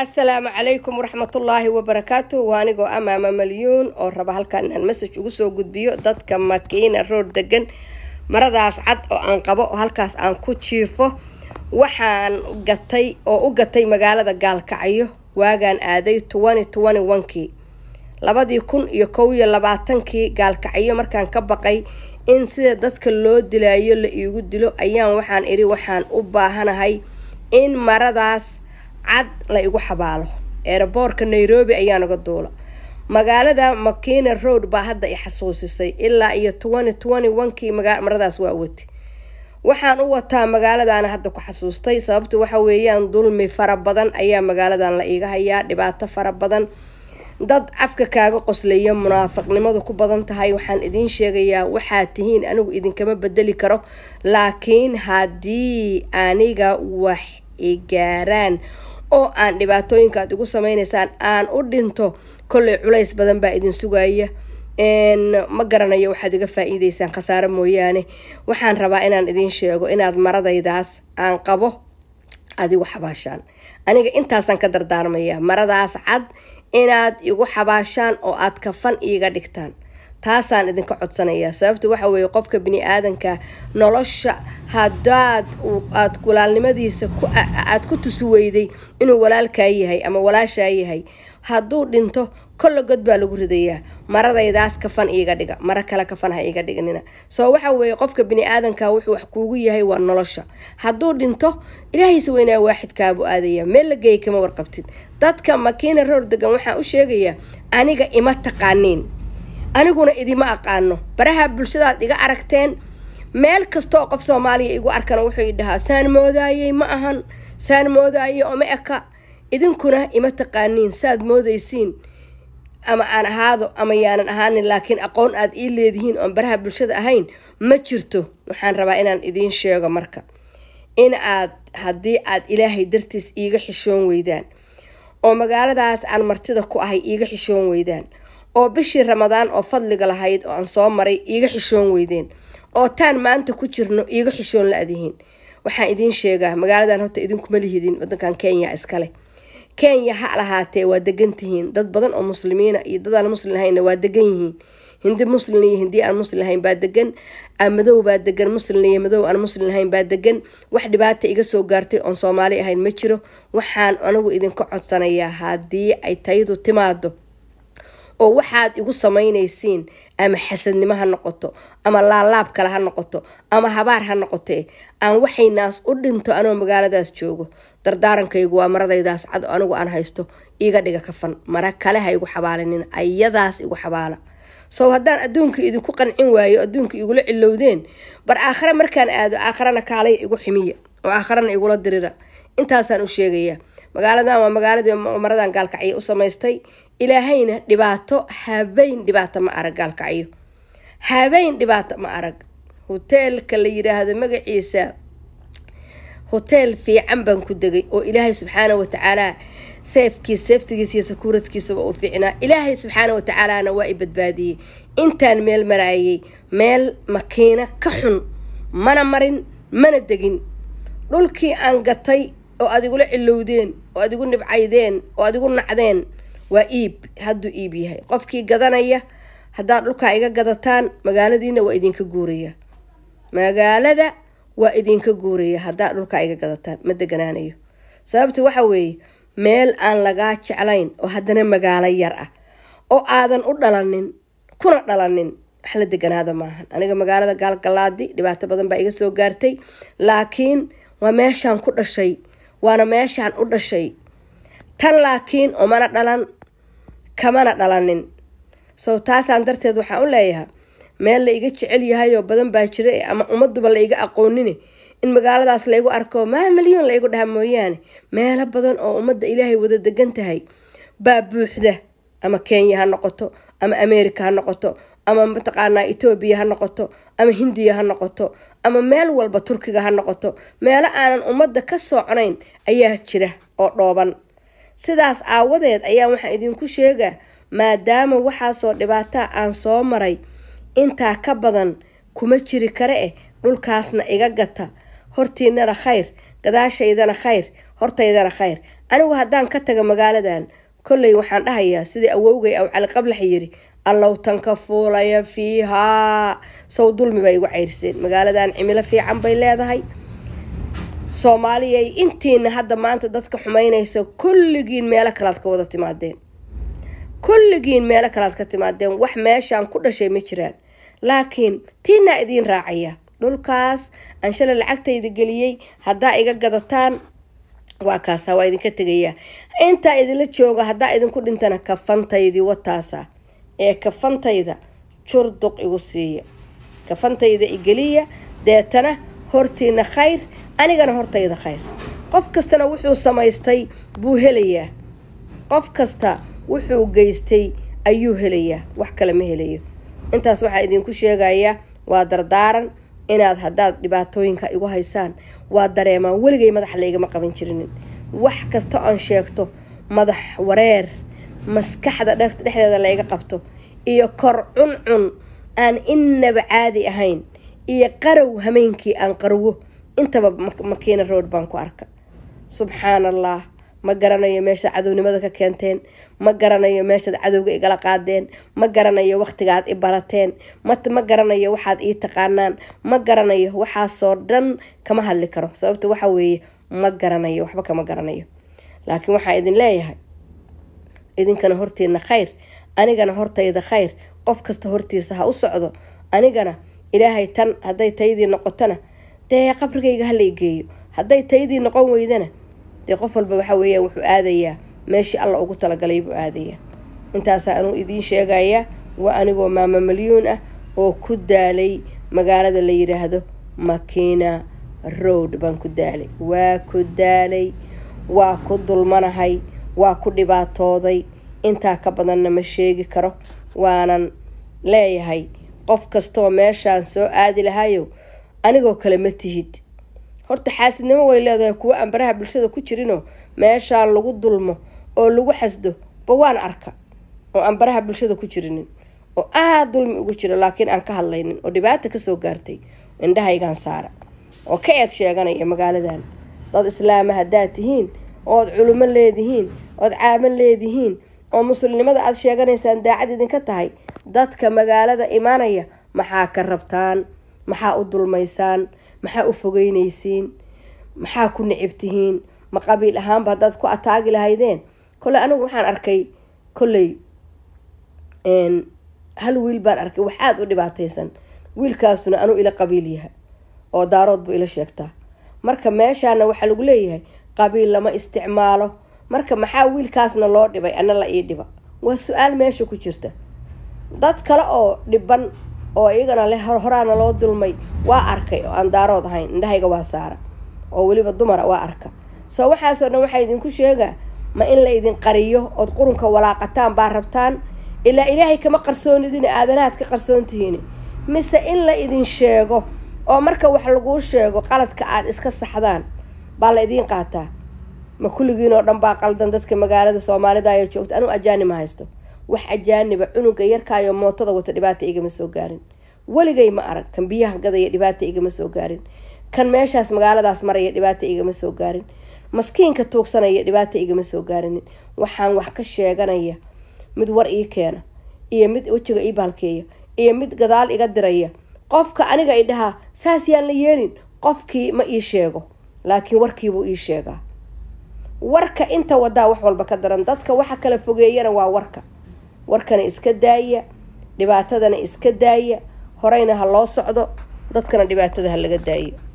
asalaamu calaykum waraxmatullaahi wabarakaatu waa anigoo amaama ah malyuun oo raba halkan inaan message ugu soo gudbiyo dadka makiina roor degan maradaas cad oo aan qabo oo halkaas aan ku jiifo waxaan gatay oo u gatay magaalada gaalkacyo waagaan aaday twenty twenty one labadii kun iyo kow iyo labaatankii gaalkacyo markaan ka baqay in sida dadka loo dilaayo la iigu dilo ayaan waxaan idhi waxaan u baahanahay in maradaas cad la igu xabaalo eeraboorka nairobi ayaa naga duula magaalada makina road baa hadda i xasuusisay ilaa iyo twenty twenty onkii maradaas waa wati waxaan u wataa magaaladaana hadda ku xasuustay sababta waxa weeyaan dulmi fara badan ayaa magaaladan la iiga hayaa dhibaato fara badan dad afka kaaga qoslaya munaafiqnimadu ku badan tahay waxaan idiin sheegayaa waxaa tihiin anigu idinkama bedeli karo laakiin haddii aniga wax igaaraan oo aan dhibaatooyinka aad igu sameynaysaan aan u dhinto kolley culays badan baa idin sugaya ma garanayo waxaad iga faa-iideysaan khasaare mooyaane waxaan rabaa inaan idiin sheego inaad maradaydaas aan qabo aad igu xabaashaan aniga intaasaan ka dardaarmayaa maradaas cad inaad igu xabaashaan oo aad kafan iiga dhigtaan taasaan idinka codsanayaa sababta waxa weeye qofka bini aadanka nolosha haddaad aad walaalnimadiisa aad ku tusi weyday inuu walaalkaa yahay ama walaashaa yahay hadduu dhinto kolla god baa lagu ridayaa maradaydaas kafan iiga dhiga mara kale kafan ha iga dhignina soo waxa weeye qofka bini aadanka wuxuu wax kuugu yahay waa nolosha hadduu dhinto ilaahiisa weynaa waaxidkaabu aadaya meel la geey kama warqabtid dadka makiina roor degan waxaan u sheegayaa aniga ima taqaaniin aniguna idima aqaano baraha bulshadaad iga aragteen meel kasta oo qof soomaaliya igu arkana wuxuu i dhahaa saan moodaayey ma ahan saan moodaayey oma eka idinkuna ima taqaaniin saad moodaysiin ama aan ahaado ama yaanan ahaanin laakiin aqoon aad ii leedihiin oon baraha bulshada ahayn ma jirto waxaan rabaa inaan idiin sheego marka in aad haddii aad ilaahay dartiis iiga xishoon weydaan oo magaaladaas aan martida ku ahay iiga xishoon weydaan oo bishii ramadaan oo fadliga lahayd oo aan soo maray iiga xishoon weydeen oo taan maanta ku jirno iiga xishoon la-adihiin waxaan idiin sheegaa magaaladan horta idinkuma lihidin wadankan kenya iskale kenya ha lahaatee waa degan tihiin dad badan oo muslimiina ah iyo dadaan muslim lahaynna waa degan yihiin hindi muslin iyo hindii aan muslim ahayn baa degan madow baa degan muslin iyo madow aan muslim lahayn baa degan wax dhibaata iga soo gaartay oon soomaali ahayn ma jiro waxaan anigu idinka codsanayaa haddii ay tayadu timaado oo waxaad igu samaynaysiin ama xasadnimo ha noqoto ama laalaab kale ha noqoto ama habaar ha noqotee aan waxaynaas u dhinto anoo magaaladaas joogo dardaarankaygu waa maradaydaas cad anigu aan haysto iiga dhiga kafan mara kale ha igu xabaalinin ayadaas igu xabaala sow haddaan adduunka idinku qancin waayo adduunka igula cilowdeen bar aakhare markaan aado aakharena kaalay igu ximiya oo aakharana igula dirira intaasaan u sheegayaa magaaladan waa magaaladii maradan gaalkacyo u samaystay ilaahayna dhibaato habeyn dhibaato ma arag gaalkacyo habeyn dhibaato ma arag hoteelka la yiraahdo magaciisa hoteel fiican baan ku degay oo ilaahay subxaana watacaala seefkiis seeftigiisa iyo sakuuradkiisaba uu fiicnaa ilaahay subxaana watacaalana waa i badbaadiyey intaan meel maraayay meel makiina ka xun mana marin mana degin dhulkii aan gatay oo aad igula cilowdeen oo aad igu nibcaydeen oo aad igu nacdeen waa iib hadduu iib yahay qofkii gadanaya haddaad dhulkaa iga gadataan magaaladiina waa idinka guuraya magaalada waa idinka guuraya haddaad dhulkaa iga gadataan ma deganaanayo sababta waxa weeye meel aan lagaa jeclayn oo haddana magaalo yar ah oo aadan u dhalanin kuna dhalanin wax la deganaada maahan aniga magaalada gaalgalaadi dhibaato badan baa iga soo gaartay laakiin waa meeshaan ku dhashay waana meeshaan u dhashay tan laakiin umana dhalan kamana dhalanin sow taasaan darteed waxaan u leeyahay meel la iga jecel yahay oo badan baa jira ama ummaduba la iga aqoonine in magaaladaas laygu arko maa milyan laygu dhaha mooyaane meelo badan oo ummadda ilaahay wada degan tahay baa buuxda ama kenya ha noqoto ama ameerika ha noqoto ama mataqaanaa etoobiya ha noqoto ama hindiya ha noqoto ama meel walba turkiga ha noqoto meelo aanan ummadda ka sooconayn ayaa jira oo dhooban sidaas aawadeed ayaa waxaan idinku sheega maadaama waxaasoo dhibaataa aan soo maray intaa ka badan kuma jiri kare eh dhulkaasna iga gata hortiinana khayr gadaashaydana khayr hortaydana khayr anigu haddaan ka taga magaaladan kolley waxaan dhahayaa sidai awowgay aw caliqablax yiri allowtan ka fuulaya fiihaa sow dulmi baa igu ceyrseen magaaladan cimilo fiican bay leedahay soomaaliyay intiina hadda maanta dadka xumaynaysa kulligiin meelo kalaad ka wada timaadeen kulligiin meelo kalaad ka timaadeen wax meeshaan ku dhashay ma jiraan laakiin tiinaa idiin raacaya dhulkaas aan shalay lacagtayda geliyey haddaa iga gadataan waa kaasa waa idinka tegaya intaa idinla jooga haddaa idinku dhintana kafantaydii wataasa ee kafantayda curduq igu siiya kafantayda igeliya deetana hortiina khayr anigana hortayda khayr qof kastana wuxuu samaystay buu helayaa qof kasta wuxuu geystay ayuu helayaa wax kale ma helayo intaas waxaa idinku sheegayaa waa dardaaran inaad haddaad dhibaatooyinka igu haysaan waa dareemaan weligay madax laygama qaban jirinin wax kasta aan sheegto madax wareer maskaxda dhexdeeda layga qabto iyo kor cuncun aan inaba caadi ahayn iyo qarow hameenkii aan qarwo intaba makiina rood baan ku arka subxaan allah ma garanayo meeshaad cadownimada ka keenteen ma garanayo meeshaad cadowga igala qaadeen ma garanayo wakhtigaad i barateen ma garanayo waxaad ii taqaanaan ma garanayo waxaasoo dhan kama hadli karo sababta waxa weeye ma garanayo waxba kama garanayo laakiin waxaa idin leeyahay idinkana hortiina khayr anigana hortayda khayr qof kasta hortiisa ha u socdo anigana ilaahay tan hadday tayadii noqotona dee qabrigayga halay geeyo hadday tayadii noqon weydana dee qof walba waxa weeyaan wuxuu aadayaa meeshii alla ugu talagalay buu aadayaa intaasaa anuu idiin sheegayaa waa anigoo maama milyuun ah oo ku daalay magaalada la yidhaahdo makina road baan ku daalay waa ku daalay waa ku dulmanahay waa ku dhibaatooday intaa ka badanna ma sheegi karo waanan leeyahay qof kastoo meeshaan soo aadi lahayow anigoo kale ma tihid horta xaasidnimo way leedahay kuwa aan baraha bulshada ku jirinoo meeshaan lagu dulmo oo lagu xasdo ba waan arka oo aan baraha bulshada ku jirinin oo aada dulmi ugu jira laakiin aan ka hadlaynin oo dhibaata kasoo gaartay indhahaygaan saara oo ka eed sheeganaya magaaladan dad islaama haddaad tihiin ood culimo leedihiin ood caaban leedihiin oo muslimnimada aada sheeganaysaan daacad idinka tahay dadka magaalada imaanaya maxaa ka rabtaan maxaa u dulmaysaan maxaa u fogeynaysiin maxaa ku nicib ma qabiil ahaanba haddaad ku ataagi lahaydeen kolley anigu waxaan arkay kolley hal wiil baan arkay wax aada u dhibaataysan wiilkaasuna anuu ila qabiil yaha oo daarood buu ila sheegtaa marka meeshaana waxaa lagu leeyahay qabiil lama isticmaalo marka maxaa wiilkaasna loo dhibay ana la ii dhiba waa su-aal meesha ku jirta dad kale oo dhiban oo iyagana le horaana loo dulmay waa arkay oo aan daarood ahayn indhahayga waa saara oo weliba dumara waa arka soo waxaasoo dhan waxaa idinku sheegaa ma in la idin qariyo ood qurunka walaaqataan baa rabtaan ilaa ilaahay kama qarsoonidin aadanahaad ka qarsoontihiin mise in la idin sheego oo marka wax laguu sheego qaladka aada iska saxdaan baa la idiin qaataa ma kulligiinoo dhan baa qaldan dadka magaalada soomaalida ayaa joogta anuu ajaanima haysto wax ajaaniba cunuga yarkaayo mootada wata dhibaata igama soo gaarin weligay ma arag kan biyaha gadaya dhibaata igama soo gaarin kan meeshaas magaaladaas maraya dhibaata igama soo gaarin maskiinka tuugsanaya dhibaata igama soo gaarinin waxaan wax ka sheeganaya mid war ii keena iyo mid wejiga ii baalkeeya iyo mid gadaal iga diraya qofka aniga idhahaa saas yaan la yeelin qofkii ma ii sheego laakiin warkiibuu ii sheegaa warka inta wadaa wax walba ka daran dadka waxa kala fogeeyana waa warka warkana iska daaya dhibaatadana iska daaya horeyna ha loo socdo dadkana dhibaatada ha laga daayo